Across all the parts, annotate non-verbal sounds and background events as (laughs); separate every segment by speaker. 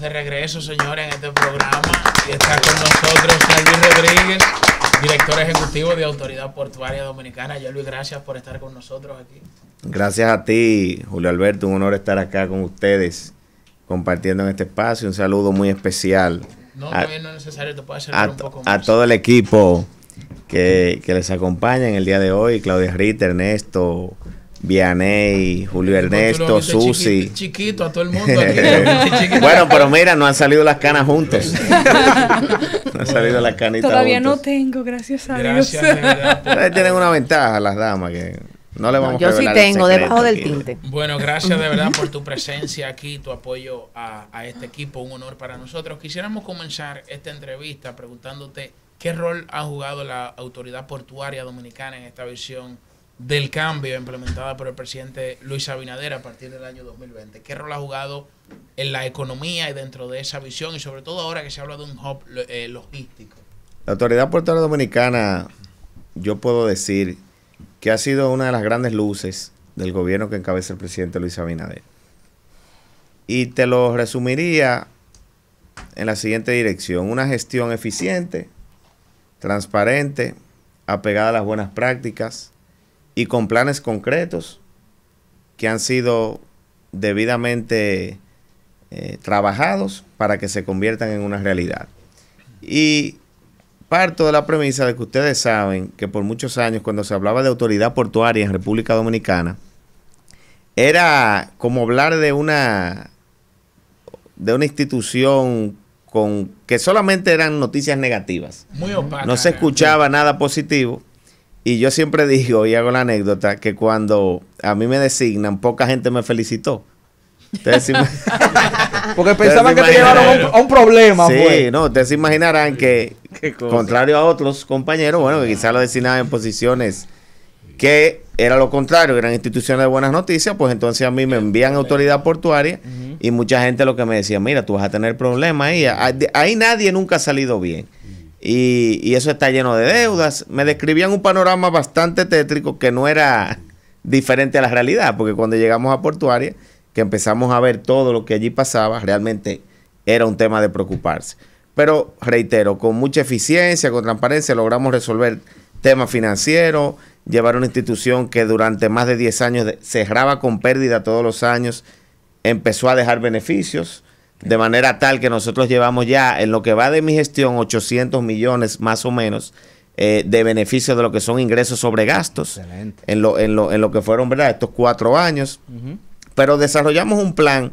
Speaker 1: de regreso, señores, en este programa. Y está con nosotros Luis Rodríguez, director ejecutivo de Autoridad Portuaria Dominicana. Yo, Luis, gracias por estar con nosotros aquí.
Speaker 2: Gracias a ti, Julio Alberto. Un honor estar acá con ustedes, compartiendo en este espacio. Un saludo muy especial. a, A todo el equipo que, que les acompaña en el día de hoy: Claudia Ritter, Ernesto, Vianey, Julio Ernesto, Susi.
Speaker 1: Chiquito, a todo el mundo. (laughs) (laughs) bueno, pero
Speaker 2: mira, no han salido las canas juntos. (laughs) no han salido las Todavía no
Speaker 3: tengo, gracias a Dios.
Speaker 2: Tienen una ventaja las damas No le vamos yo sí tengo, debajo del tinte. Bueno,
Speaker 1: gracias de verdad por tu presencia aquí, tu apoyo a, este equipo, un honor para nosotros. Quisiéramos comenzar esta entrevista preguntándote qué rol ha jugado la autoridad portuaria dominicana en esta visión del cambio implementada por el presidente Luis Abinader a partir del año 2020. ¿Qué rol ha jugado en la economía y dentro de esa visión y sobre todo ahora que se habla de un hub eh, logístico?
Speaker 2: La Autoridad Portuaria Dominicana, yo puedo decir que ha sido una de las grandes luces del gobierno que encabeza el presidente Luis Abinader. Y te lo resumiría en la siguiente dirección. Una gestión eficiente, transparente, apegada a las buenas prácticas, y con planes concretos que han sido debidamente eh, trabajados para que se conviertan en una realidad. Y parto de la premisa de que ustedes saben que por muchos años cuando se hablaba de autoridad portuaria en República Dominicana, era como hablar de una de una institución con que solamente eran noticias negativas.
Speaker 1: Muy no
Speaker 2: se ¿eh? escuchaba nada positivo y yo siempre digo y hago la anécdota que cuando a mí me designan, poca gente me felicitó. (laughs) Porque pensaban que te llevaron a un, problema. Sí, pues. no, ustedes se imaginarán que, contrario a otros compañeros, bueno, que quizás lo designaban en posiciones que era lo contrario, eran instituciones de buenas noticias, pues entonces a mí me envían autoridad portuaria y mucha gente lo que me decía, mira, tú vas a tener problemas ahí. Ahí nadie nunca ha salido bien. Y, eso está lleno de deudas. Me describían un panorama bastante tétrico que no era diferente a la realidad, porque cuando llegamos a Portuaria, que empezamos a ver todo lo que allí pasaba, realmente era un tema de preocuparse. Pero reitero, con mucha eficiencia, con transparencia, logramos resolver temas financieros, llevar una institución que durante más de 10 años cerraba con pérdida todos los años, empezó a dejar beneficios de manera tal que nosotros llevamos ya en lo que va de mi gestión 800 millones más o menos eh, de beneficios de lo que son ingresos sobre gastos en lo, en, lo, en lo que fueron ¿verdad? estos cuatro años. Pero desarrollamos un plan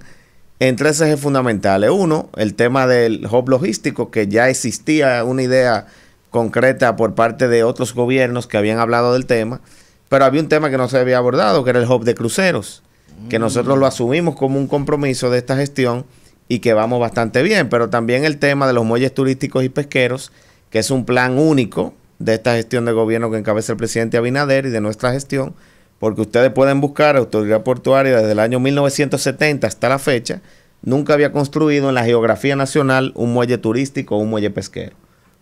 Speaker 2: en tres ejes fundamentales. Uno, el tema del hub logístico, que ya existía una idea concreta por parte de otros gobiernos que habían hablado del tema, pero había un tema que no se había abordado, que era el hub de cruceros, que nosotros mm. lo asumimos como un compromiso de esta gestión y que vamos bastante bien, pero también el tema de los muelles turísticos y pesqueros, que es un plan único de esta gestión de gobierno que encabeza el presidente Abinader y de nuestra gestión, porque ustedes pueden buscar autoridad portuaria desde el año 1970 hasta la fecha, nunca había construido en la geografía nacional un muelle turístico o un muelle pesquero.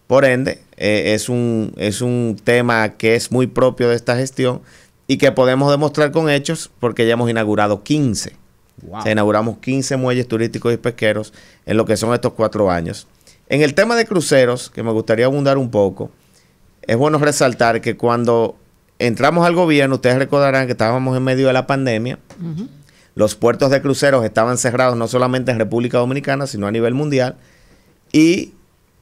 Speaker 2: Por ende, eh, es, un, es un tema que es muy propio de esta gestión y que podemos demostrar con hechos porque ya hemos inaugurado 15 se inauguramos 15 muelles turísticos y pesqueros en lo que son estos cuatro años. En el tema de cruceros, que me gustaría abundar un poco, es bueno resaltar que cuando entramos al gobierno, ustedes recordarán que estábamos en medio de la pandemia. Los puertos de cruceros estaban cerrados no solamente en República Dominicana, sino a nivel mundial. Y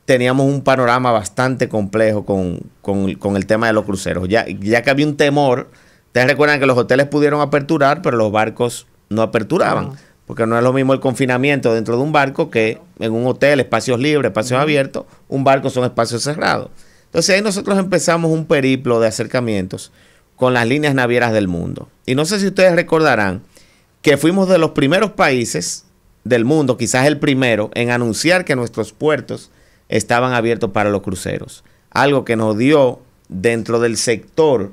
Speaker 2: teníamos un panorama bastante complejo con, el tema de los cruceros. Ya, ya que había un temor, ustedes recuerdan que los hoteles pudieron aperturar, pero los barcos no aperturaban. Porque no es lo mismo el confinamiento dentro de un barco que en un hotel, espacios libres, espacios abiertos. Un barco son espacios cerrados. Entonces ahí nosotros empezamos un periplo de acercamientos con las líneas navieras del mundo. Y no sé si ustedes recordarán que fuimos de los primeros países del mundo, quizás el primero, en anunciar que nuestros puertos estaban abiertos para los cruceros. Algo que nos dio dentro del sector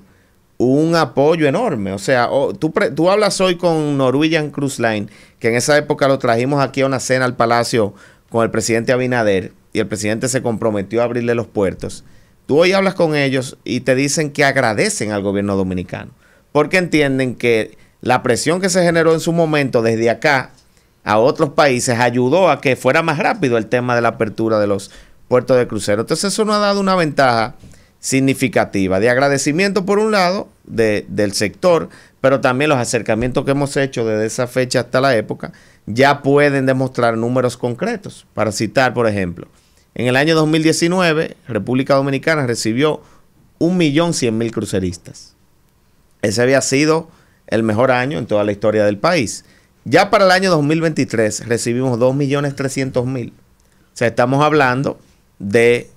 Speaker 2: un apoyo enorme. O sea, tú, tú hablas hoy con Norwegian Cruise Line, que en esa época lo trajimos aquí a una cena al Palacio con el presidente Abinader y el presidente se comprometió a abrirle los puertos. Tú hoy hablas con ellos y te dicen que agradecen al gobierno dominicano, porque entienden que la presión que se generó en su momento desde acá a otros países ayudó a que fuera más rápido el tema de la apertura de los puertos de crucero. Entonces eso nos ha dado una ventaja significativa, de agradecimiento por un lado del sector, pero también los acercamientos que hemos hecho desde esa fecha hasta la época ya pueden demostrar números concretos. Para citar, por ejemplo, en el año 2019, República Dominicana recibió 1.100.000 cruceristas. Ese había sido el mejor año en toda la historia del país. Ya para el año 2023 recibimos 2.300.000. O sea, estamos hablando de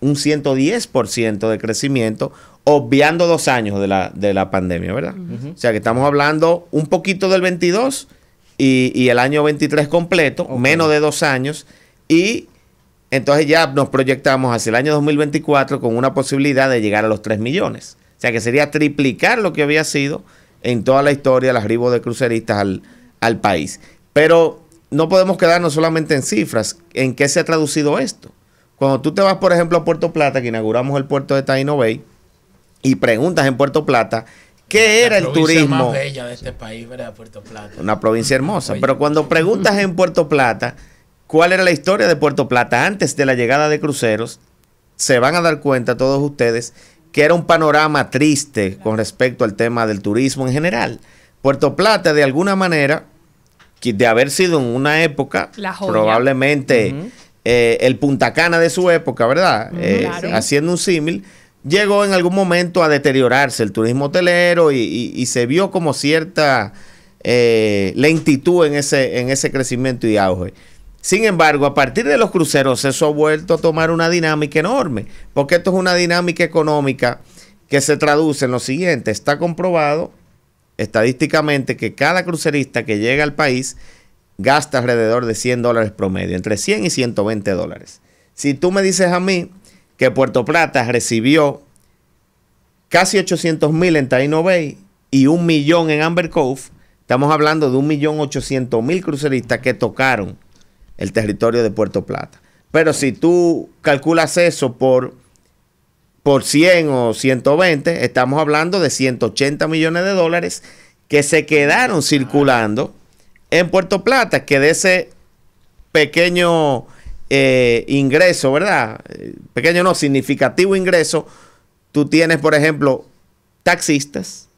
Speaker 2: un 110% de crecimiento, obviando dos años de la, pandemia, ¿verdad? O sea que estamos hablando un poquito del 22 y, el año 23 completo, menos de dos años, y entonces ya nos proyectamos hacia el año 2024 con una posibilidad de llegar a los 3 millones. O sea que sería triplicar lo que había sido en toda la historia el arribo de cruceristas al, al país. Pero no podemos quedarnos solamente en cifras. ¿En qué se ha traducido esto? Cuando tú te vas, por ejemplo, a Puerto Plata, que inauguramos el puerto de Taino Bay, y preguntas en Puerto Plata, ¿qué era el turismo? Más
Speaker 1: bella de este país, ¿verdad? Puerto Plata.
Speaker 2: Una provincia hermosa. Pero cuando preguntas en Puerto Plata, ¿cuál era la historia de Puerto Plata antes de la llegada de cruceros? Se van a dar cuenta todos ustedes que era un panorama triste con respecto al tema del turismo en general. Puerto Plata, de alguna manera, de haber sido en una época, probablemente eh, el el puntacana de su época, ¿verdad? Eh, haciendo un símil, llegó en algún momento a deteriorarse el turismo hotelero y, se vio como cierta eh, lentitud en ese, en ese crecimiento y auge. Sin embargo, a partir de los cruceros eso ha vuelto a tomar una dinámica enorme, porque esto es una dinámica económica que se traduce en lo siguiente, está comprobado estadísticamente que cada crucerista que llega al país gasta alrededor de 100 dólares promedio, entre 100 y 120 dólares. Si tú me dices a mí que Puerto Plata recibió casi 800 mil en Taino Bay y un millón en Amber Cove, estamos hablando de un millón 800 mil cruceristas que tocaron el territorio de Puerto Plata. Pero si tú calculas eso por, por 100 o 120, estamos hablando de 180 millones de dólares que se quedaron circulando en Puerto Plata, que de ese pequeño eh, ingreso, ¿verdad? Eh, pequeño no, significativo ingreso, tú tienes, por ejemplo, taxistas,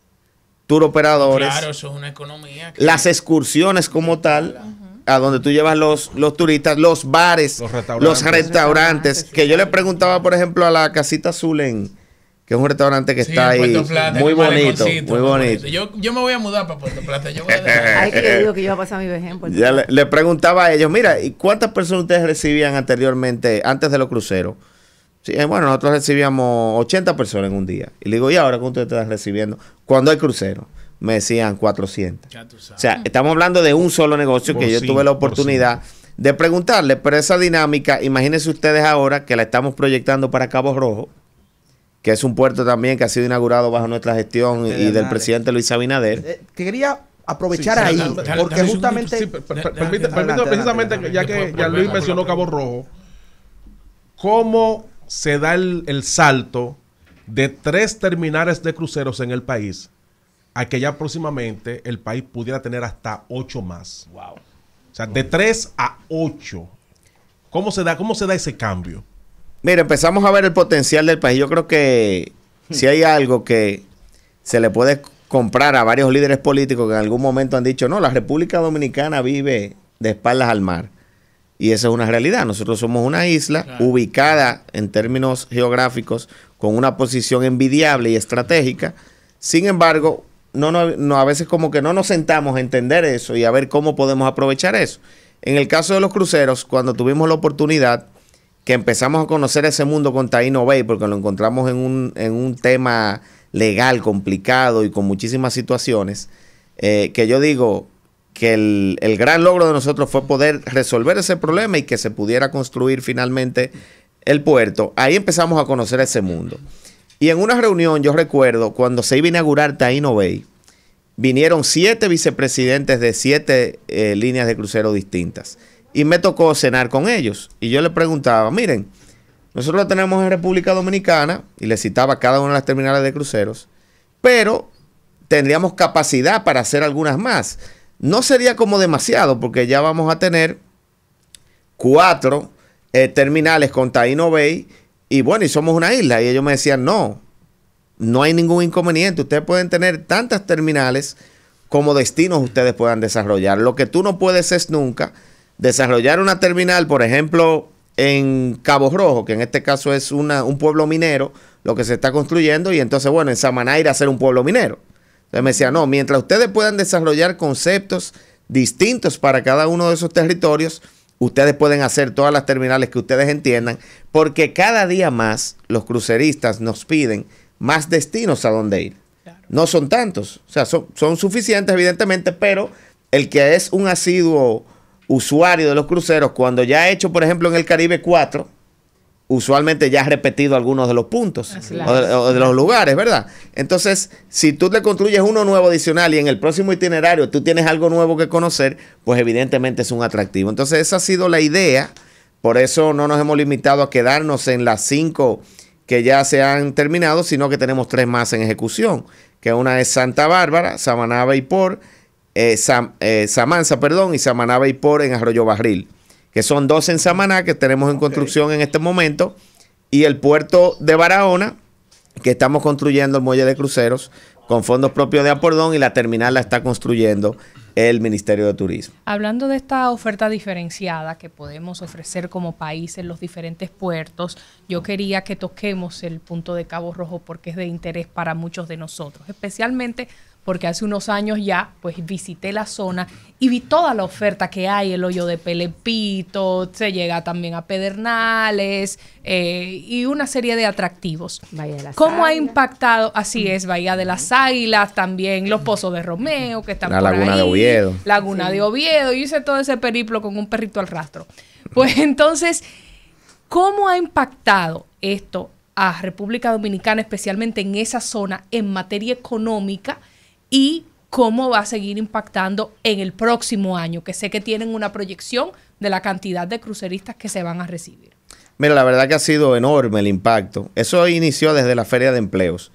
Speaker 2: tour operadores. Claro,
Speaker 1: eso es una economía. Las
Speaker 2: excursiones como tal, a donde tú llevas los, los turistas, los bares, los restaurantes. que yo le preguntaba, por ejemplo, a la Casita Azul en, que es un restaurante que está ahí muy, bonito, muy bonito,
Speaker 1: Yo, me voy a mudar para Puerto Plata. Yo Ay, que yo digo que yo voy a pasar mi vejez en
Speaker 2: Puerto Ya le, preguntaba a ellos, mira, ¿y cuántas personas ustedes recibían anteriormente, antes de los cruceros? Eh, bueno, nosotros recibíamos 80 personas en un día. Y le digo, ¿y ahora cuánto ustedes están recibiendo? Cuando hay cruceros? me decían 400. O sea, estamos hablando de un solo negocio que yo tuve la oportunidad de preguntarle, pero esa dinámica, imagínense ustedes ahora que la estamos proyectando para Cabo Rojo que es un puerto también que ha sido inaugurado bajo nuestra gestión y del presidente Luis Abinader.
Speaker 4: Eh, quería aprovechar ahí, porque justamente... precisamente, ya que ya Luis mencionó
Speaker 2: Cabo Rojo,
Speaker 4: ¿cómo se da el, salto de tres terminales de cruceros en el país a que ya próximamente el país pudiera tener hasta ocho más? Wow. O sea, de tres a ocho. ¿Cómo se da, cómo se da ese cambio?
Speaker 2: Mira, empezamos a ver el potencial del país. Yo creo que si hay algo que se le puede comprar a varios líderes políticos que en algún momento han dicho, no, la República Dominicana vive de espaldas al mar. Y esa es una realidad. Nosotros somos una isla ubicada en términos geográficos con una posición envidiable y estratégica. Sin embargo, no, no, a veces como que no nos sentamos a entender eso y a ver cómo podemos aprovechar eso. En el caso de los cruceros, cuando tuvimos la oportunidad, que empezamos a conocer ese mundo con Taino Bay, porque lo encontramos en un, tema legal, complicado y con muchísimas situaciones, eh, que yo digo que el, gran logro de nosotros fue poder resolver ese problema y que se pudiera construir finalmente el puerto. Ahí empezamos a conocer ese mundo. Y en una reunión, yo recuerdo, cuando se iba a inaugurar Taino Bay, vinieron siete vicepresidentes de siete eh, líneas de crucero distintas y me tocó cenar con ellos. Y yo le preguntaba, miren, nosotros lo tenemos en República Dominicana y le citaba cada una de las terminales de cruceros, pero tendríamos capacidad para hacer algunas más. No sería como demasiado porque ya vamos a tener cuatro eh, terminales con Taino Bay y bueno, y somos una isla. Y ellos me decían, no, no hay ningún inconveniente. Ustedes pueden tener tantas terminales como destinos ustedes puedan desarrollar. Lo que tú no puedes es nunca desarrollar una terminal, por ejemplo, en Cabo Rojo, que en este caso es un pueblo minero, lo que se está construyendo, y entonces, bueno, en Samaná ir a ser un pueblo minero. Entonces me decía, no, mientras ustedes puedan desarrollar conceptos distintos para cada uno de esos territorios, ustedes pueden hacer todas las terminales que ustedes entiendan, porque cada día más los cruceristas nos piden más destinos a donde ir. No son tantos, o sea, son suficientes evidentemente, pero el que es un asiduo usuario de los cruceros, cuando ya ha hecho, por ejemplo, en el Caribe 4, usualmente ya ha repetido algunos de los puntos o de, los lugares, ¿verdad? Entonces, si tú le construyes uno nuevo adicional y en el próximo itinerario tú tienes algo nuevo que conocer, pues evidentemente es un atractivo. Entonces, esa ha sido la idea. Por eso no nos hemos limitado a quedarnos en las cinco que ya se han terminado, sino que tenemos tres más en ejecución, que una es Santa Bárbara, Samaná y Por eh, eh, Samanza, perdón, y Samaná Beipor en Arroyo Barril, que son dos en Samaná que tenemos en construcción en este momento, y el puerto de Barahona, que estamos construyendo el muelle de cruceros con fondos propios de Apordón y la terminal la está construyendo el Ministerio de Turismo.
Speaker 3: Hablando de esta oferta diferenciada que podemos ofrecer como país en los diferentes puertos, yo quería que toquemos el punto de Cabo Rojo porque es de interés para muchos de nosotros, especialmente porque hace unos años ya, pues visité la zona y vi toda la oferta que hay, el hoyo de Pelepito, se llega también a Pedernales eh, y una serie de atractivos. Bahía de las ¿Cómo ha impactado? Así es, Bahía de las Águilas, también los Pozos de Romeo, que están la por Laguna de Oviedo. Laguna de Oviedo, yo hice todo ese periplo con un perrito al rastro. Pues (laughs) entonces, ¿cómo ha impactado esto a República Dominicana, especialmente en esa zona, en materia económica? y cómo va a seguir impactando en el próximo año, que sé que tienen una proyección de la cantidad de cruceristas que se van a recibir.
Speaker 2: Mira, la verdad que ha sido enorme el impacto. Eso inició desde la feria de empleos.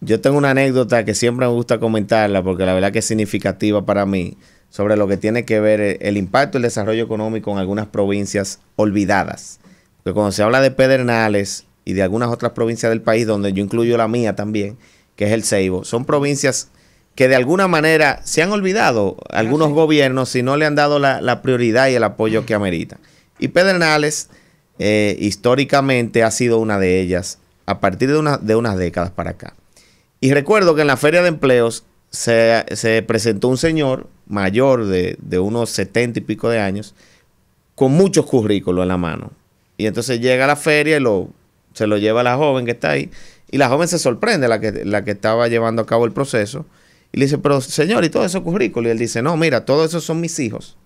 Speaker 2: Yo tengo una anécdota que siempre me gusta comentarla porque la verdad que es significativa para mí sobre lo que tiene que ver e-, el impacto y el desarrollo económico en algunas provincias olvidadas. Porque cuando se habla de Pedernales y de algunas otras provincias del país, donde yo incluyo la mía también, que es el Ceibo, son provincias que de alguna manera se han olvidado algunos gobiernos si no le han dado la, prioridad y el apoyo que amerita. Y Pedernales eh, históricamente ha sido una de ellas a partir de, de unas décadas para acá. Y recuerdo que en la feria de empleos se, presentó un señor mayor de, unos setenta y pico de años con muchos currículos en la mano. Y entonces llega a la feria y lo, se lo lleva a la joven que está ahí. Y la joven se sorprende, la que, la que estaba llevando a cabo el proceso. Y le dice, pero señor, ¿y todo eso currículo? Y él dice, no, mira, todos esos son mis hijos,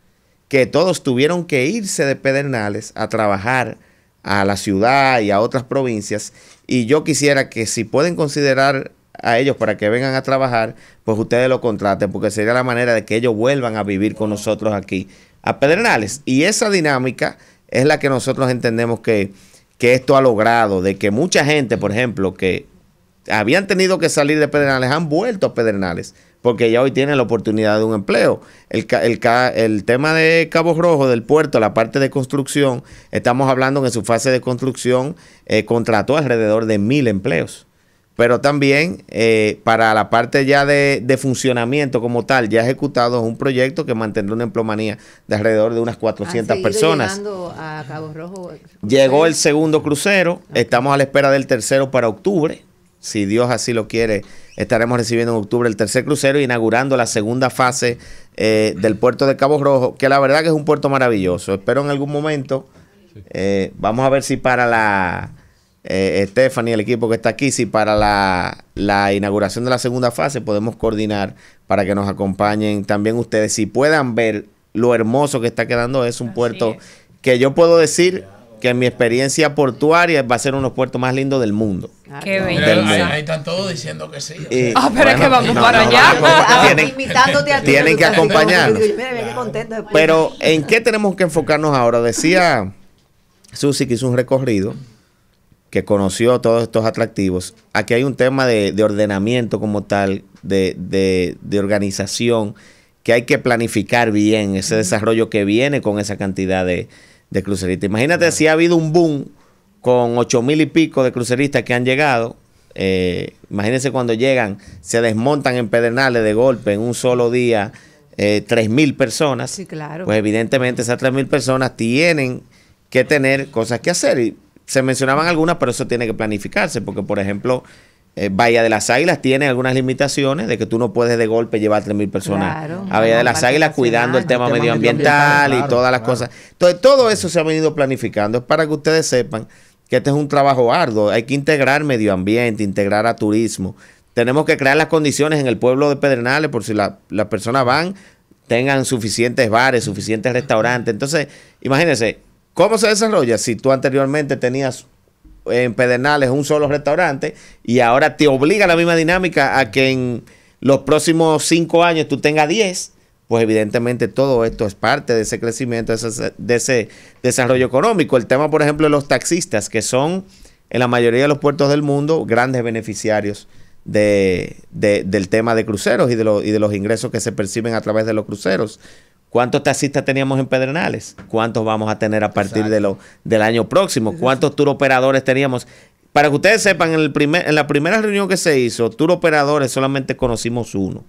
Speaker 2: que todos tuvieron que irse de Pedernales a trabajar a la ciudad y a otras provincias. Y yo quisiera que si pueden considerar a ellos para que vengan a trabajar, pues ustedes lo contraten, porque sería la manera de que ellos vuelvan a vivir con nosotros aquí a Pedernales. Y esa dinámica es la que nosotros entendemos que, que esto ha logrado, de que mucha gente, por ejemplo, que habían tenido que salir de Pedernales, han vuelto a Pedernales, porque ya hoy tienen la oportunidad de un empleo. El, tema de Cabo Rojo, del puerto, la parte de construcción, estamos hablando en su fase de construcción eh, contrató alrededor de mil empleos. Pero también eh, para la parte ya de, funcionamiento como tal, ya ejecutado un proyecto que mantendrá una emplomanía de alrededor de unas 400 personas. A Llegó el segundo crucero, estamos a la espera del tercero para octubre si Dios así lo quiere, estaremos recibiendo en octubre el tercer crucero inaugurando la segunda fase eh, del puerto de Cabo Rojo, que la verdad que es un puerto maravilloso. Espero en algún momento, eh, vamos a ver si para la eh, Stephanie, el equipo que está aquí, si para la, inauguración de la segunda fase podemos coordinar para que nos acompañen también ustedes, si puedan ver lo hermoso que está quedando, es un puerto que yo puedo decir que en mi experiencia portuaria va a ser uno de los puertos más lindos del mundo. Qué Ahí,
Speaker 1: están todos diciendo que sí. ah,
Speaker 2: pero es que vamos para allá. tienen, a ti, tienen que acompañarnos. Pero ¿en qué tenemos que enfocarnos ahora? Decía Susi que hizo un recorrido que conoció todos estos atractivos. Aquí hay un tema de, ordenamiento como tal, de organización, que hay que planificar bien ese desarrollo que viene con esa cantidad de, de cruceristas. Imagínate si ha habido un boom con ocho mil y pico de cruceristas que han llegado. Eh, imagínense cuando llegan, se desmontan en pedernales de golpe en un solo día eh, tres mil personas. Sí, claro. Pues evidentemente esas tres mil personas tienen que tener cosas que hacer. Y se mencionaban algunas, pero eso tiene que planificarse, porque por ejemplo eh, Bahía de las Águilas tiene algunas limitaciones de que tú no puedes de golpe llevar 3.000 personas a Bahía de las Águilas cuidando el tema, medioambiental y todas las cosas. Entonces, todo eso se ha venido planificando. Es para que ustedes sepan que este es un trabajo arduo. Hay que integrar medio ambiente, integrar a turismo. Tenemos que crear las condiciones en el pueblo de Pedrenales por si las personas van, tengan suficientes bares, suficientes restaurantes. Entonces, imagínense, ¿cómo se desarrolla si tú anteriormente tenías en Pedernales un solo restaurante y ahora te obliga la misma dinámica a que en los próximos cinco años tú tengas diez pues evidentemente todo esto es parte de ese crecimiento, de ese, desarrollo económico. El tema, por ejemplo, de los taxistas, que son en la mayoría de los puertos del mundo grandes beneficiarios de, del tema de cruceros y de los ingresos que se perciben a través de los cruceros. ¿Cuántos taxistas teníamos en Pedernales? ¿Cuántos vamos a tener a partir de lo, del año próximo? ¿Cuántos tour operadores teníamos? Para que ustedes sepan, en, el primer, en la primera reunión que se hizo, tour operadores solamente conocimos uno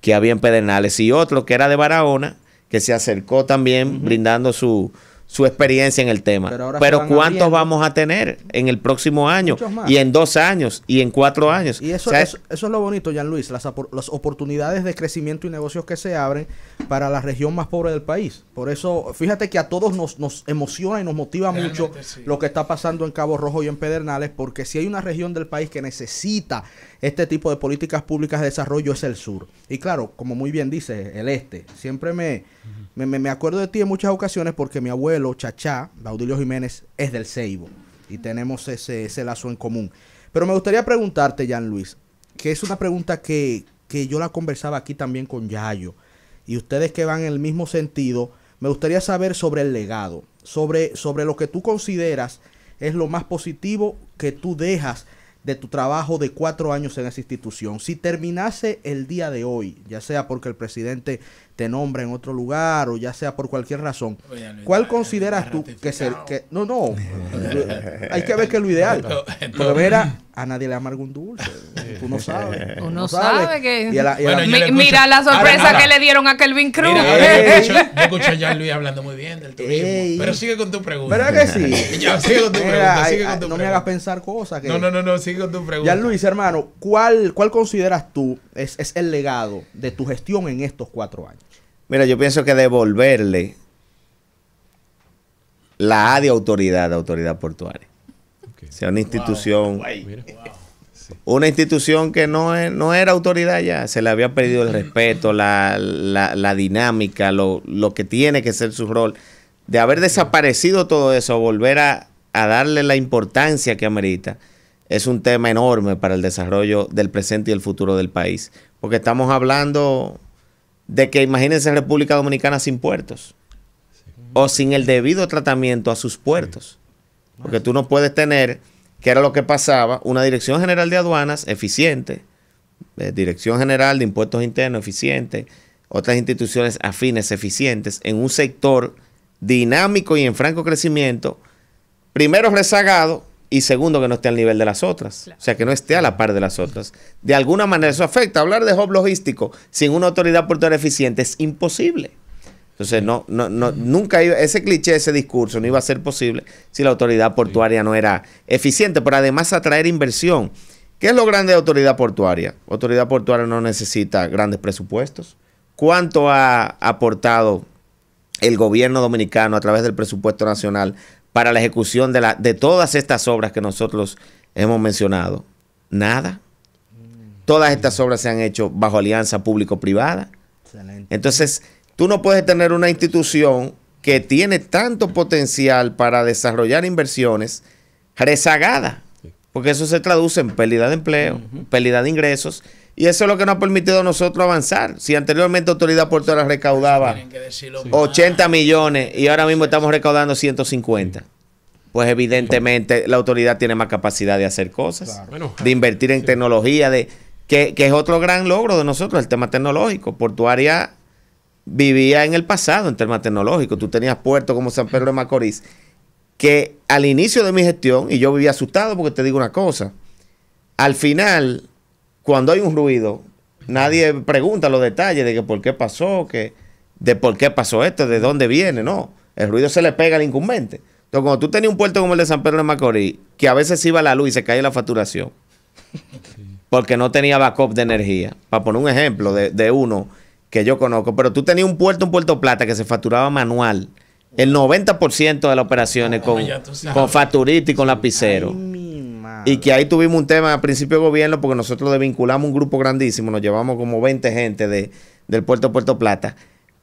Speaker 2: que había en Pedernales y otro que era de Barahona, que se acercó también brindando su, su experiencia en el tema. Pero, ¿cuántos vamos a tener en el próximo año? Y en dos años, y en cuatro años. Y eso, eso,
Speaker 4: es lo bonito, Jan Luis, las, oportunidades de crecimiento y negocios que se abren para la región más pobre del país. Por eso, fíjate que a todos nos, emociona y nos motiva mucho lo que está pasando en Cabo Rojo y en Pedernales, porque si hay una región del país que necesita este tipo de políticas públicas de desarrollo es el sur. Y claro, como muy bien dice, el este. Siempre me... Me, acuerdo de ti en muchas ocasiones porque mi abuelo, Chachá, Baudilio Jiménez, es del Ceibo. Y tenemos ese, ese lazo en común. Pero me gustaría preguntarte, Jan Luis, que es una pregunta que, que yo la conversaba aquí también con Yayo. Y ustedes que van en el mismo sentido, me gustaría saber sobre el legado, sobre, sobre lo que tú consideras es lo más positivo que tú dejas de tu trabajo de cuatro años en esa institución. Si terminase el día de hoy, ya sea porque el presidente te nombra en otro lugar o ya sea por cualquier razón. ¿Cuál consideras tú que ser que no no (laughs) hay que ver que es lo ideal? Porque verá a nadie le amarga un dulce, tú no sabes. (laughs) Uno no sabe, que mira la sorpresa que le
Speaker 3: dieron a Kelvin Cruz. Mira, (laughs) yo
Speaker 1: escucho a Jean Luis hablando muy bien del turismo, pero sigue con tu pregunta. ¿Verdad que sí? con tu pregunta, No me hagas pensar cosas No, no, no, no, sigue con tu pregunta. Jean
Speaker 4: Luis, hermano, ¿cuál cuál consideras tú es, el legado de tu gestión en estos cuatro años?
Speaker 2: Mira, yo pienso que devolverle la A de autoridad, de autoridad portuaria. O sea, una institución... una institución que no, no era autoridad ya, se le había perdido el respeto, la, dinámica, lo, que tiene que ser su rol. De haber desaparecido todo eso, volver a, a darle la importancia que amerita, es un tema enorme para el desarrollo del presente y el futuro del país. Porque estamos hablando de que imagínense República Dominicana sin puertos o sin el debido tratamiento a sus puertos. Porque tú no puedes tener, que era lo que pasaba, una Dirección General de Aduanas eficiente, eh, Dirección General de Impuestos Internos eficiente, otras instituciones afines eficientes en un sector dinámico y en franco crecimiento, primero rezagado y segundo que no esté al nivel de las otras, o sea, que no esté a la par de las otras. De alguna manera eso afecta. Hablar de hub logístico sin una autoridad portuaria eficiente es imposible. Entonces, no, no, nunca ese cliché, ese discurso no iba a ser posible si la autoridad portuaria no era eficiente, pero además atraer inversión. ¿Qué es lo grande de autoridad portuaria? Autoridad portuaria no necesita grandes presupuestos. ¿Cuánto ha aportado el gobierno dominicano a través del presupuesto nacional para la ejecución de, la, de todas estas obras que nosotros hemos mencionado? Nada. Todas estas obras se han hecho bajo alianza público-privada. Entonces, tú no puedes tener una institución que tiene tanto potencial para desarrollar inversiones rezagada, porque eso se traduce en pérdida de empleo, pérdida de ingresos y eso es lo que nos ha permitido a nosotros avanzar. Si anteriormente Autoridad Portuaria recaudaba 80 millones y ahora mismo estamos recaudando 150, pues evidentemente la autoridad tiene más capacidad de hacer cosas, de invertir en tecnología, de que, que es otro gran logro de nosotros, el tema tecnológico. Portuaria vivía en el pasado en temas tecnológicos. Tú tenías puertos como San Pedro de Macorís, que al inicio de mi gestión, y yo vivía asustado porque te digo una cosa, al final cuando hay un ruido, nadie pregunta los detalles de que por qué pasó, que, de por qué pasó esto, de dónde viene, no. El ruido se le pega al incumbente. Entonces, cuando tú tenías un puerto como el de San Pedro de Macorís, que a veces iba la luz y se caía la facturación, porque no tenía backup de energía, para poner un ejemplo de, uno que yo conozco, pero tú tenías un puerto, un puerto plata que se facturaba manual, el 90% de las operaciones con, con y con lapicero. Y que ahí tuvimos un tema al principio de gobierno porque nosotros desvinculamos un grupo grandísimo, nos llevamos como 20 gente de, del puerto de Puerto Plata.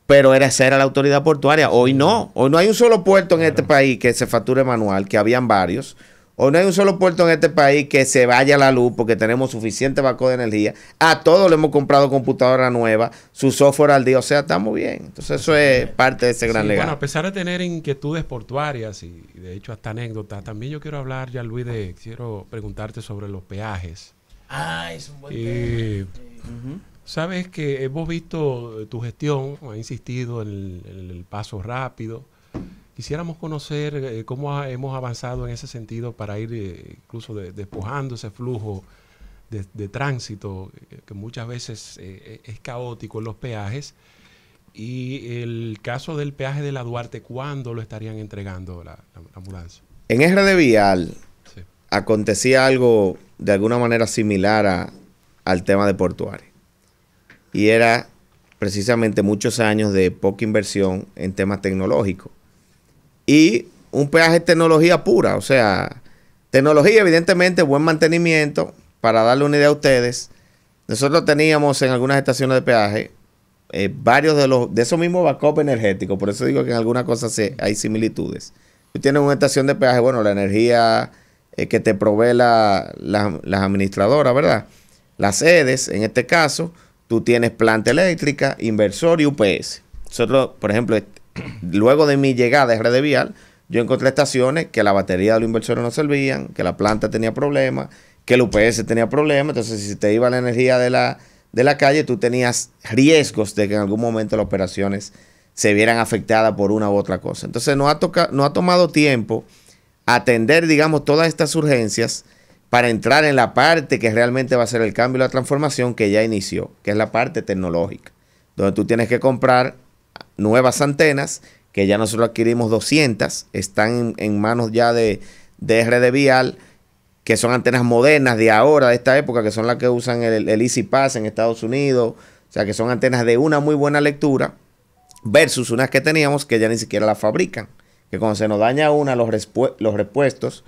Speaker 2: Pero era ser a la autoridad portuaria. Hoy no. Hoy no hay un solo puerto en este país que se facture manual, que habían varios o no hay un solo puerto en este país que se vaya la luz porque tenemos suficiente banco de energía. A todos le hemos comprado computadora nueva, su software al día, o sea, estamos bien. Entonces eso es parte de ese gran legado. Bueno,
Speaker 1: a pesar de tener inquietudes portuarias y de hecho hasta anécdotas, también yo quiero hablar ya Luis de, quiero preguntarte sobre los peajes. Ah, es un buen tema. Sabes que hemos visto tu gestión, ha insistido en el paso rápido, Quisiéramos conocer eh, cómo hemos avanzado en ese sentido para ir eh, incluso despojando ese flujo de, tránsito eh, que muchas veces es caótico en los peajes. Y el caso del peaje de la Duarte, ¿cuándo lo estarían entregando la, ambulancia?
Speaker 2: En RD Vial acontecía algo de alguna manera similar al tema de Portuario. Y era precisamente muchos años de poca inversión en temas tecnológicos y un peaje tecnología pura, o sea, tecnología, evidentemente, buen mantenimiento, para darle una idea a ustedes, nosotros teníamos en algunas estaciones de peaje eh, varios de los de esos mismos backup energéticos, por eso digo que en algunas cosas hay similitudes. Tú tienes una estación de peaje, bueno, la energía eh, que te provee la, las administradoras, ¿verdad? Las sedes, en este caso, tú tienes planta eléctrica, inversor y UPS. Nosotros, por ejemplo, (clears throat) luego de mi llegada a red Vial, yo encontré estaciones que la batería de los inversores no servían, que la planta tenía problemas, que el UPS tenía problemas. Entonces, si te iba la energía de la, de la calle, tú tenías riesgos de que en algún momento las operaciones se vieran afectadas por una u otra cosa. Entonces, no ha, no ha tomado tiempo atender, digamos, todas estas urgencias para entrar en la parte que realmente va a ser el cambio y la transformación que ya inició, que es la parte tecnológica, donde tú tienes que comprar nuevas antenas, que ya nosotros adquirimos 200, están en, manos ya de, de, RD Vial, que son antenas modernas de ahora, de esta época, que son las que usan el, Easy Pass en Estados Unidos, o sea que son antenas de una muy buena lectura, versus unas que teníamos que ya ni siquiera las fabrican, que cuando se nos daña una, los, los repuestos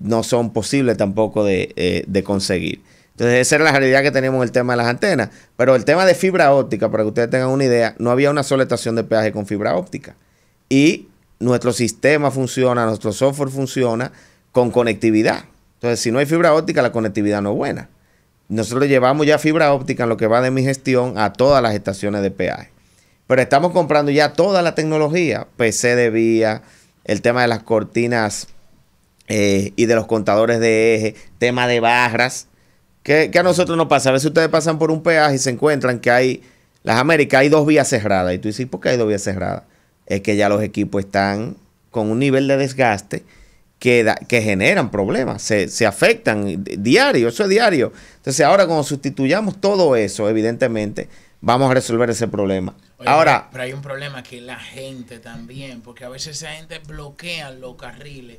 Speaker 2: no son posibles tampoco de, eh, de conseguir. Entonces, esa era la realidad que teníamos en el tema de las antenas. Pero el tema de fibra óptica, para que ustedes tengan una idea, no había una sola estación de peaje con fibra óptica. Y nuestro sistema funciona, nuestro software funciona con conectividad. Entonces, si no hay fibra óptica, la conectividad no es buena. Nosotros llevamos ya fibra óptica en lo que va de mi gestión a todas las estaciones de peaje. Pero estamos comprando ya toda la tecnología, PC de vía, el tema de las cortinas eh, y de los contadores de eje, tema de barras. ¿Qué, a nosotros nos pasa? A veces ustedes pasan por un peaje y se encuentran que hay, las Américas, hay dos vías cerradas. Y tú dices, ¿por qué hay dos vías cerradas? Es que ya los equipos están con un nivel de desgaste que, que generan problemas, se, afectan diario, eso es diario. Entonces ahora cuando sustituyamos todo eso, evidentemente, vamos a resolver ese problema. ahora,
Speaker 1: pero hay un problema que la gente también, porque a veces esa gente bloquea los carriles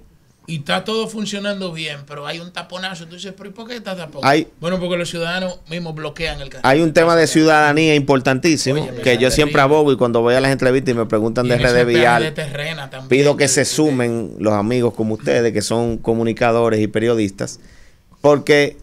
Speaker 1: y está todo funcionando bien, pero hay un taponazo. Entonces, ¿pero por qué está taponazo bueno, porque los ciudadanos mismos bloquean el
Speaker 2: carril. Hay un tema de ciudadanía importantísimo que yo siempre abogo y cuando voy a las entrevistas y me preguntan de redes Vial, pido que, se sumen los amigos como ustedes, que son comunicadores y periodistas, porque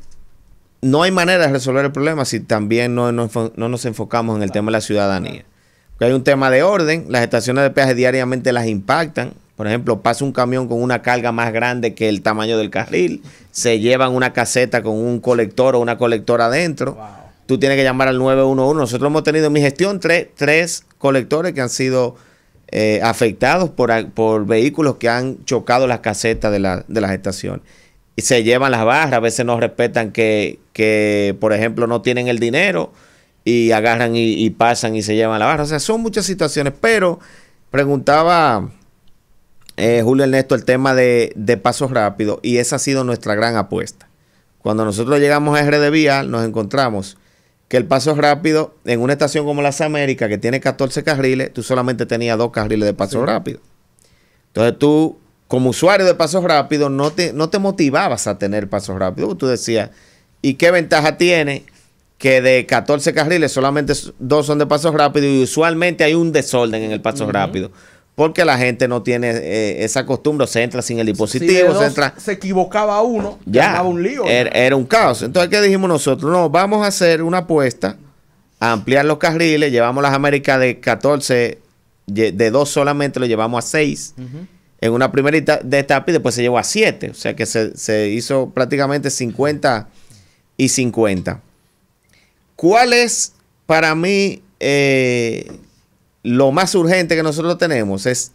Speaker 2: no hay manera de resolver el problema si también no, no, nos enfocamos en el tema de la ciudadanía. Porque hay un tema de orden, las estaciones de peaje diariamente las impactan, por ejemplo, pasa un camión con una carga más grande que el tamaño del carril, se llevan una caseta con un colector o una colectora adentro. Tú tienes que llamar al 911. Nosotros hemos tenido en mi gestión tres, colectores que han sido eh, afectados por, vehículos que han chocado las casetas de, la, las estaciones. Y se llevan las barras, a veces no respetan que, por ejemplo, no tienen el dinero y agarran y, y pasan y se llevan la barra. O sea, son muchas situaciones, pero preguntaba eh, Julio Ernesto, el tema de, pasos rápidos y esa ha sido nuestra gran apuesta. Cuando nosotros llegamos a RD nos encontramos que el paso rápido en una estación como las Américas, que tiene 14 carriles, tú solamente tenías dos carriles de paso rápido. Entonces tú, como usuario de pasos rápidos, no te, no te motivabas a tener pasos rápidos. Tú decías, ¿y qué ventaja tiene que de 14 carriles solamente dos son de pasos rápidos y usualmente hay un desorden en el paso rápido? porque la gente no tiene eh, esa costumbre, se entra sin el dispositivo, se entra...
Speaker 4: Se equivocaba uno,
Speaker 2: ya un lío. Era, un caos. Entonces, ¿qué dijimos nosotros? No, vamos a hacer una apuesta, a ampliar los carriles, llevamos las Américas de 14, de 2 solamente lo llevamos a 6. En una primera etapa y después se llevó a 7. O sea que se, hizo prácticamente 50 y 50. ¿Cuál es para mí eh, lo más urgente que nosotros tenemos es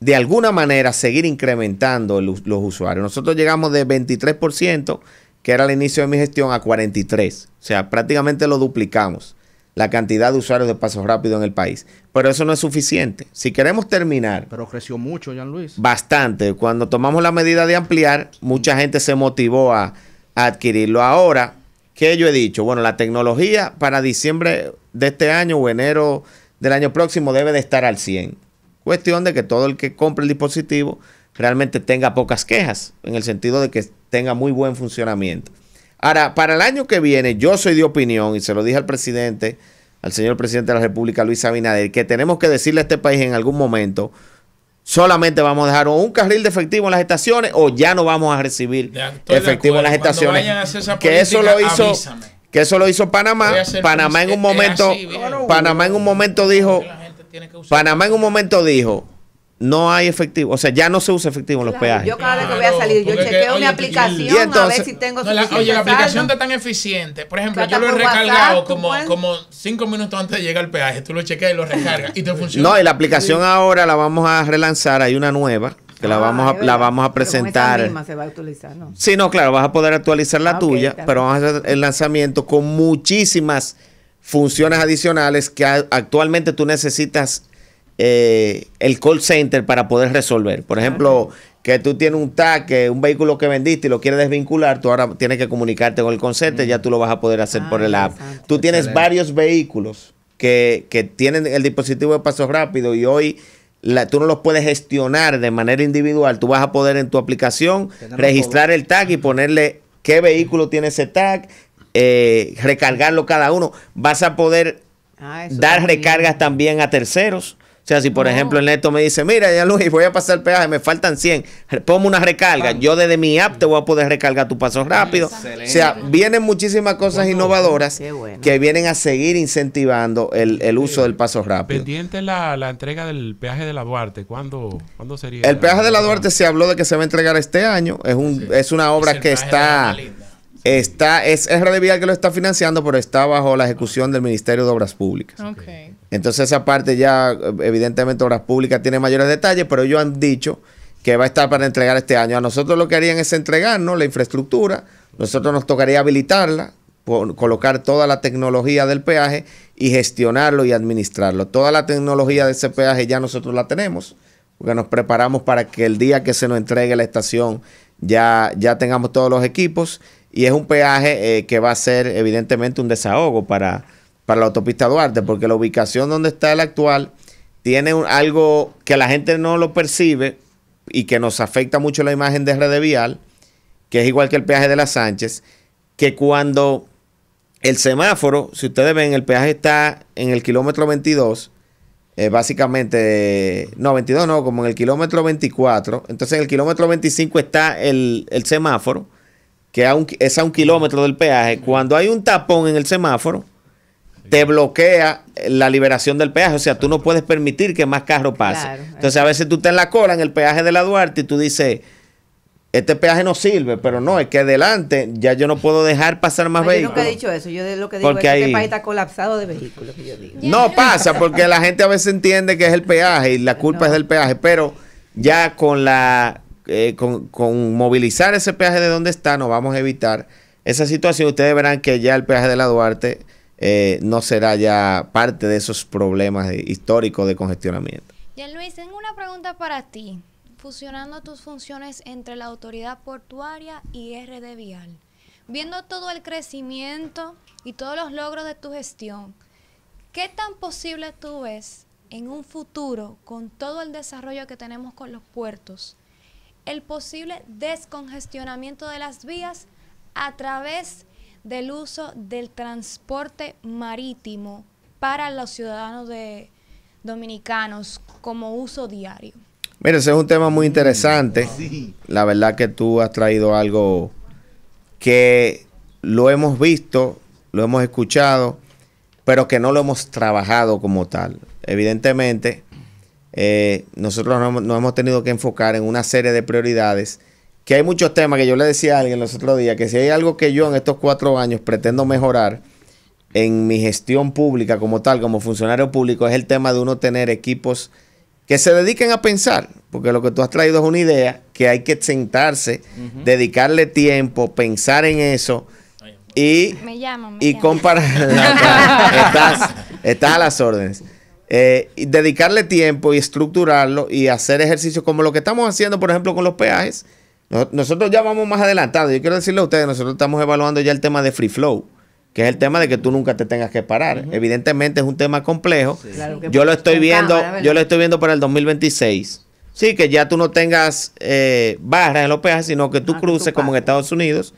Speaker 2: de alguna manera seguir incrementando los usuarios. Nosotros llegamos de 23%, que era el inicio de mi gestión, a 43%. O sea, prácticamente lo duplicamos, la cantidad de usuarios de Paso Rápido en el país. Pero eso no es suficiente. Si queremos terminar...
Speaker 4: Pero creció mucho, Jean Luis.
Speaker 2: Bastante. Cuando tomamos la medida de ampliar, mucha gente se motivó a, a adquirirlo. Ahora, ¿qué yo he dicho? Bueno, la tecnología para diciembre de este año o enero del año próximo debe de estar al 100. Cuestión de que todo el que compre el dispositivo realmente tenga pocas quejas, en el sentido de que tenga muy buen funcionamiento. Ahora, para el año que viene, yo soy de opinión, y se lo dije al presidente, al señor presidente de la República, Luis Abinader, que tenemos que decirle a este país en algún momento, solamente vamos a dejar un carril de efectivo en las estaciones o ya no vamos a recibir efectivo en las estaciones.
Speaker 1: Que eso lo hizo...
Speaker 2: Que eso lo hizo Panamá. Panamá en un momento, Panamá en un momento dijo, Panamá en un momento dijo, no hay efectivo, o sea, ya no se usa efectivo en los peajes. Yo cada vez que voy a salir, yo chequeo mi aplicación
Speaker 1: a ver si tengo no, Oye, la aplicación está tan eficiente. Por ejemplo, yo lo he recargado como, como cinco minutos antes de llegar al peaje. Tú lo chequeas y lo recargas y te (laughs) funciona. No, y la aplicación
Speaker 2: ahora la vamos a relanzar, hay una nueva que la vamos a, la vamos a presentar. Misma
Speaker 3: se va a actualizar,
Speaker 2: ¿no? Sí, no, claro, vas a poder actualizar la ah, tuya, pero vamos a hacer el lanzamiento con muchísimas funciones adicionales que actualmente tú necesitas eh, el call center para poder resolver. Por ejemplo, que tú tienes un tag, un vehículo que vendiste y lo quieres desvincular, tú ahora tienes que comunicarte con el concepto ya mm. tú lo vas a poder hacer por ah, el app. Tú tienes varios vehículos que, que tienen el dispositivo de paso rápido y hoy tú no los puedes gestionar de manera individual. Tú vas a poder en tu aplicación registrar el tag y ponerle qué vehículo tiene ese tag, eh, recargarlo cada uno. Vas a poder ah, dar recargas también a terceros. O sea, si por ejemplo el neto me dice, mira, ya Luis, voy a pasar el peaje, me faltan 100, pongo una recarga. Yo desde mi app te voy a poder recargar tu paso ah, rápido. O sea, vienen muchísimas cosas innovadoras que vienen a seguir incentivando el, uso del paso rápido.
Speaker 1: Pendiente la, entrega del peaje de la Duarte, ¿cuándo, ¿cuándo sería? El peaje
Speaker 2: de la Duarte se habló de que se va a entregar este año. Es, un, es una obra que está... Está, es, es que lo está financiando, pero está bajo la ejecución del Ministerio de Obras Públicas. Okay. Entonces esa parte ya, evidentemente, Obras Públicas tiene mayores detalles, pero ellos han dicho que va a estar para entregar este año. A nosotros lo que harían es entregarnos la infraestructura, nosotros nos tocaría habilitarla, colocar toda la tecnología del peaje y gestionarlo y administrarlo. Toda la tecnología de ese peaje ya nosotros la tenemos, porque nos preparamos para que el día que se nos entregue la estación ya, ya tengamos todos los equipos y es un peaje eh, que va a ser evidentemente un desahogo para para la autopista Duarte, porque la ubicación donde está el actual tiene algo que la gente no lo percibe y que nos afecta mucho la imagen de Red Vial, que es igual que el peaje de la Sánchez, que cuando el semáforo, si ustedes ven, el peaje está en el kilómetro 22, eh, básicamente, no, 22 no, como en el kilómetro 24, entonces en el kilómetro 25 está el, semáforo, que a es a un kilómetro del peaje, cuando hay un tapón en el semáforo, te bloquea la liberación del peaje. O sea, tú no puedes permitir que más carro pase. Entonces, a veces tú estás en la cola, en el peaje de la Duarte, y tú dices, este peaje no sirve, pero no, es que adelante ya yo no puedo dejar pasar más vehículos. Yo nunca he
Speaker 3: dicho eso, yo lo que digo es que el este país está colapsado de vehículos.
Speaker 2: (laughs) No pasa, porque la gente a veces entiende que es el peaje y la culpa es del peaje, pero ya con la eh, con, con movilizar ese peaje de donde está, nos vamos a evitar esa situación. Ustedes verán que ya el peaje de la Duarte eh, no será ya parte de esos problemas históricos de congestionamiento. Ya Luis,
Speaker 3: tengo una pregunta para ti. Fusionando tus funciones entre la autoridad portuaria y RD Vial, viendo todo el crecimiento y todos los logros de tu gestión, ¿qué tan posible tú ves en un futuro, con todo el desarrollo que tenemos con los puertos, el posible descongestionamiento de las vías a través del uso del transporte marítimo para los ciudadanos de, dominicanos como uso diario.
Speaker 2: Mira, ese es un tema muy interesante. La verdad que tú has traído algo que lo hemos visto, lo hemos escuchado, pero que no lo hemos trabajado como tal. Evidentemente, eh, nosotros nos, hemos tenido que enfocar en una serie de prioridades que hay muchos temas que yo le decía a alguien los otros días, que si hay algo que yo en estos cuatro años pretendo mejorar en mi gestión pública como tal, como funcionario público, es el tema de uno tener equipos que se dediquen a pensar, porque lo que tú has traído es una idea que hay que sentarse, dedicarle tiempo, pensar en eso y, me y comparar. (laughs) estás, a las órdenes. Eh, dedicarle tiempo y estructurarlo y hacer ejercicios como lo que estamos haciendo, por ejemplo, con los peajes nosotros ya vamos más adelantados. Yo quiero decirle a ustedes, nosotros estamos evaluando ya el tema de free flow, que es el tema de que tú nunca te tengas que parar. Evidentemente es un tema complejo. yo lo estoy viendo, yo lo estoy viendo para el 2026. Sí, que ya tú no tengas eh, barras en los peajes, sino que tú ah, cruces como en Estados Unidos.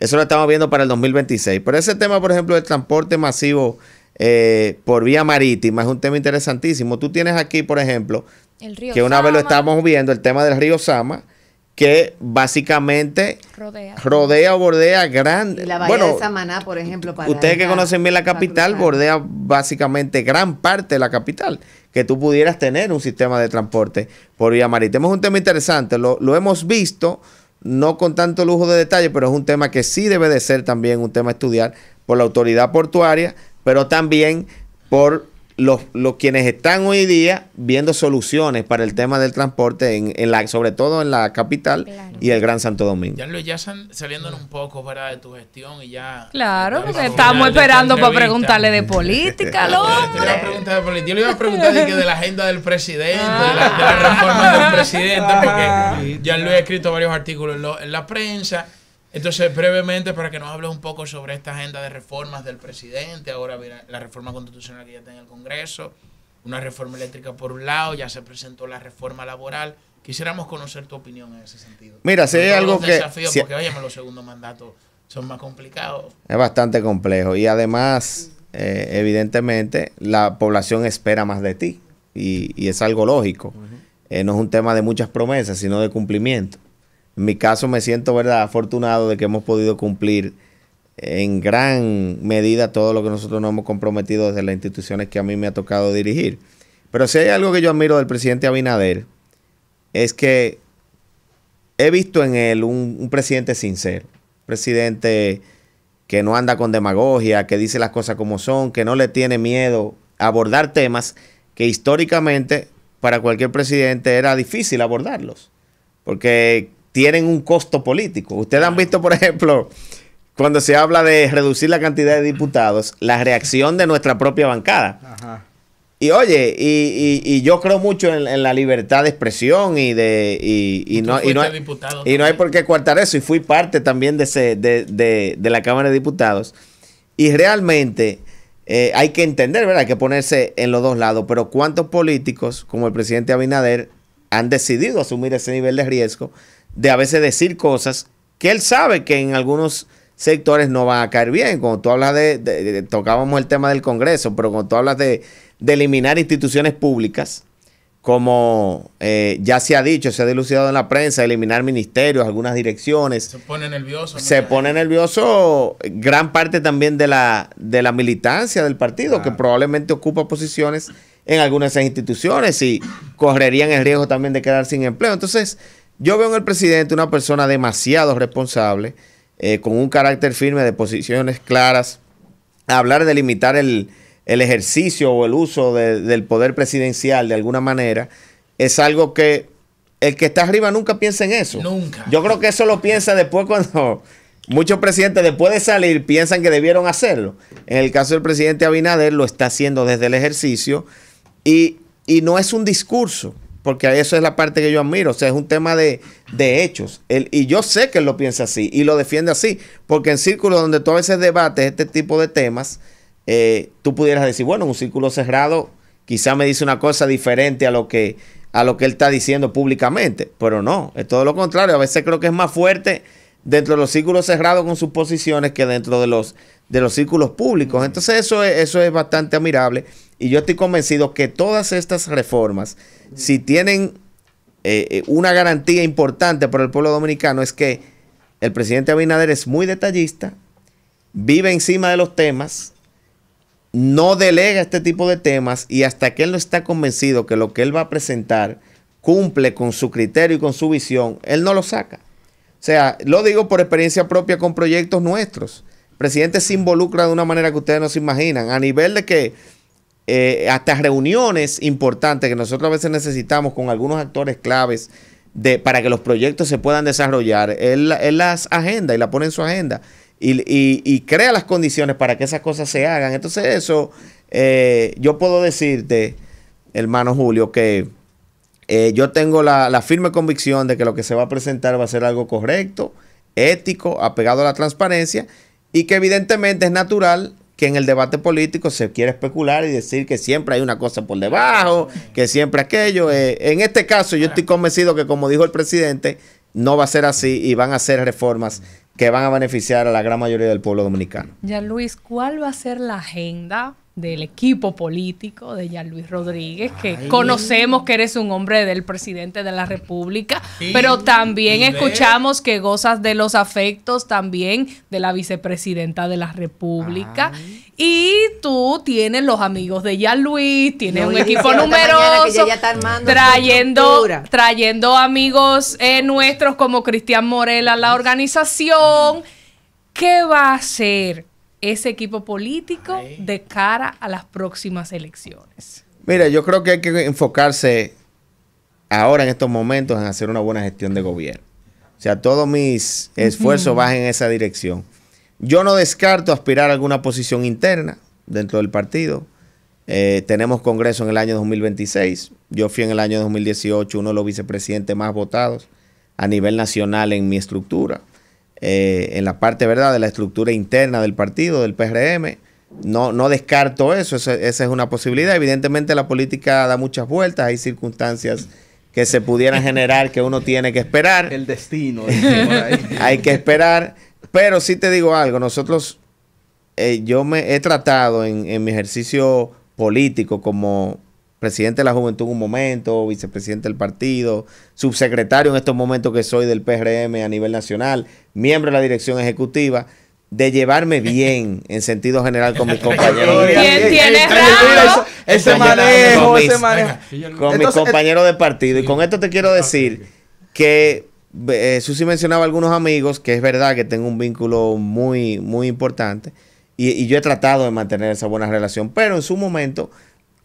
Speaker 2: Eso lo estamos viendo para el 2026. Pero ese tema, por ejemplo, del transporte masivo eh, por vía marítima es un tema interesantísimo. Tú tienes aquí, por ejemplo, que una vez lo estábamos viendo, el tema del río Sama que básicamente rodea, o bordea gran... la bahía bueno, de Samaná, por ejemplo, para Ustedes que conocen bien la capital, bordea básicamente gran parte de la capital, que tú pudieras tener un sistema de transporte por vía marítima. Es un tema interesante, lo, lo hemos visto, no con tanto lujo de detalle, pero es un tema que sí debe de ser también un tema a estudiar por la autoridad portuaria, pero también por los, los, quienes están hoy día viendo soluciones para el tema del transporte, en, en la, sobre todo en la capital y el Gran Santo Domingo.
Speaker 1: Ya, ya un poco ¿verdad? de tu gestión y ya.
Speaker 3: Claro, estamos esperando para preguntarle de política al (laughs) hombre.
Speaker 1: Yo le iba a preguntar de, de la agenda del presidente, de, la, ah. reforma del presidente, porque ah. ya lo he escrito varios artículos en, en la prensa. Entonces, brevemente, para que nos hable un poco sobre esta agenda de reformas del presidente, ahora la reforma constitucional que ya está en el Congreso, una reforma eléctrica por un lado, ya se presentó la reforma laboral. Quisiéramos conocer tu opinión en ese sentido. Mira, si hay algo que... porque, oye, los segundos mandatos son más complicados.
Speaker 2: Es bastante complejo y además, eh, evidentemente, la población espera más de ti y, es algo lógico. Eh, no es un tema de muchas promesas, sino de cumplimiento. En mi caso me siento, ¿verdad?, afortunado de que hemos podido cumplir en gran medida todo lo que nosotros nos hemos comprometido desde las instituciones que a mí me ha tocado dirigir. Pero si hay algo que yo admiro del presidente Abinader, es que he visto en él un, un presidente sincero, presidente que no anda con demagogia, que dice las cosas como son, que no le tiene miedo a abordar temas que históricamente para cualquier presidente era difícil abordarlos. Porque tienen un costo político. Ustedes han visto, por ejemplo, cuando se habla de reducir la cantidad de diputados, la reacción de nuestra propia bancada. Y oye, y, yo creo mucho en, la libertad de expresión y de y, no, hay, y no hay por qué cortar eso. Y fui parte también de, ese, de, de, de la Cámara de Diputados. Y realmente eh, hay que entender, ¿verdad? Hay que ponerse en los dos lados. Pero ¿cuántos políticos, como el presidente Abinader, han decidido asumir ese nivel de riesgo? de a veces decir cosas que él sabe que en algunos sectores no van a caer bien. como tú hablas de, tocábamos el tema del Congreso, pero cuando tú hablas de, eliminar instituciones públicas, como eh, ya se ha dicho, se ha dilucidado en la prensa, eliminar ministerios, algunas direcciones. Se pone nervioso. Se pone nervioso gran parte también de la, de la militancia del partido, que probablemente ocupa posiciones en algunas de esas instituciones y correrían el riesgo también de quedar sin empleo. Entonces, yo veo en el presidente una persona demasiado responsable, eh, con un carácter firme de posiciones claras, hablar de limitar el, ejercicio o el uso del poder presidencial de alguna manera, es algo que el que está arriba nunca piensa en eso. Nunca. Yo creo que eso lo piensa después cuando (laughs) muchos presidentes después de salir piensan que debieron hacerlo. En el caso del presidente Abinader lo está haciendo desde el ejercicio y, y no es un discurso porque eso es la parte que yo admiro, o sea, es un tema de, hechos. y yo sé que él lo piensa así y lo defiende así, porque en círculos donde tú a veces debates este tipo de temas, eh, tú pudieras decir, bueno, en un círculo cerrado quizá me dice una cosa diferente a lo que a lo que él está diciendo públicamente, pero no, es todo lo contrario, a veces creo que es más fuerte dentro de los círculos cerrados con sus posiciones que dentro de los, de los círculos públicos. Entonces eso es, eso es bastante admirable y yo estoy convencido que todas estas reformas, si tienen eh, eh, una garantía importante para el pueblo dominicano, es que el presidente Abinader es muy detallista, vive encima de los temas, no delega este tipo de temas y hasta que él no está convencido que lo que él va a presentar cumple con su criterio y con su visión, él no lo saca. O sea, lo digo por experiencia propia con proyectos nuestros. El presidente se involucra de una manera que ustedes no se imaginan, a nivel de que eh, hasta reuniones importantes que nosotros a veces necesitamos con algunos actores claves de, para que los proyectos se puedan desarrollar. Él, las agenda y la pone en su agenda y, crea las condiciones para que esas cosas se hagan. Entonces eso, eh, yo puedo decirte, hermano Julio, que eh, yo tengo la, firme convicción de que lo que se va a presentar va a ser algo correcto, ético, apegado a la transparencia y que evidentemente es natural que en el debate político se quiera especular y decir que siempre hay una cosa por debajo, que siempre aquello. Eh, en este caso yo estoy convencido que como dijo el presidente, no va a ser así y van a ser reformas que van a beneficiar a la gran mayoría del pueblo dominicano.
Speaker 3: Ya Luis, ¿cuál va a ser la agenda del equipo político de Jean Luis Rodríguez, que conocemos que eres un hombre del presidente de la República, pero también escuchamos que gozas de los afectos también de la vicepresidenta de la República. Y tú tienes los amigos de Jean Luis, tienes un equipo numeroso, trayendo, trayendo amigos eh, nuestros como Cristian Morel a la organización. ¿Qué va a hacer? ese equipo político de cara a las próximas elecciones?
Speaker 2: Mira, yo creo que hay que enfocarse ahora en estos momentos en hacer una buena gestión de gobierno. O sea, todos mis esfuerzos van en esa dirección. Yo no descarto aspirar a alguna posición interna dentro del partido. Eh, tenemos Congreso en el año 2026. Yo fui en el año 2018 uno de los vicepresidentes más votados a nivel nacional en mi estructura. Eh, en la parte ¿verdad? de la estructura interna del partido, del PRM. No, no descarto eso, esa es una posibilidad. Evidentemente la política da muchas vueltas, hay circunstancias que se pudieran generar que uno tiene que esperar.
Speaker 4: El destino.
Speaker 2: (laughs) hay que esperar. Pero sí te digo algo, nosotros, eh, yo me he tratado en, en mi ejercicio político como presidente de la juventud en un momento, vicepresidente del partido, subsecretario en estos momentos que soy del PRM a nivel nacional, miembro de la dirección ejecutiva de llevarme bien (laughs) en sentido general con mis compañeros. ¿Quién tiene Ese, manejo, manejo. Con mis eh, compañeros de partido. Y con esto te quiero decir que eh, Susi mencionaba a algunos amigos, que es verdad que tengo un vínculo muy, muy importante. y yo he tratado de mantener esa buena relación. Pero en su momento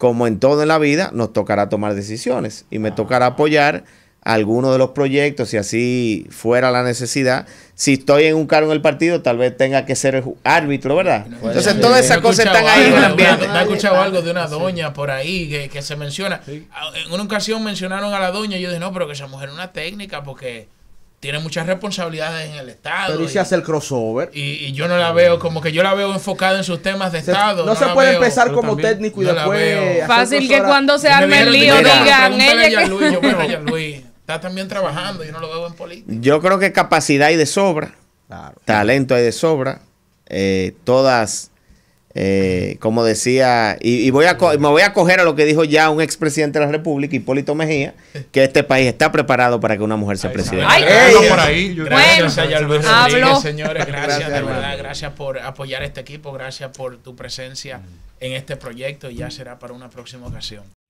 Speaker 2: como en todo en la vida, nos tocará tomar decisiones y me tocará apoyar algunos de los proyectos, si así fuera la necesidad. Si estoy en un cargo en el partido, tal vez tenga que ser árbitro, ¿verdad? Entonces, todas esas cosas están ahí Me
Speaker 1: he escuchado algo de una doña por ahí que, se menciona. Ah, en una ocasión mencionaron a la doña y yo dije, no, pero que esa mujer es una técnica porque tiene muchas responsabilidades en el Estado. Pero y, hace el crossover. Y, yo no la veo, como que yo la veo enfocada en sus temas de Estado. no, se
Speaker 3: puede
Speaker 4: empezar como
Speaker 2: técnico y después. Fácil
Speaker 3: que cuando se arme el lío digan ella. Luis, bueno,
Speaker 1: (laughs) Luis está también trabajando, yo no lo veo en
Speaker 2: política. Yo creo que capacidad hay de sobra. Talento hay de sobra. Eh, todas eh, como decía, y, voy a me voy a coger a lo que dijo ya un expresidente de la República, Hipólito Mejía, que este país está preparado para que una mujer sea presidenta.
Speaker 1: bueno, señores. Gracias, de verdad. Gracias por apoyar este equipo. Gracias por tu presencia mm. en este proyecto y ya será para una próxima ocasión.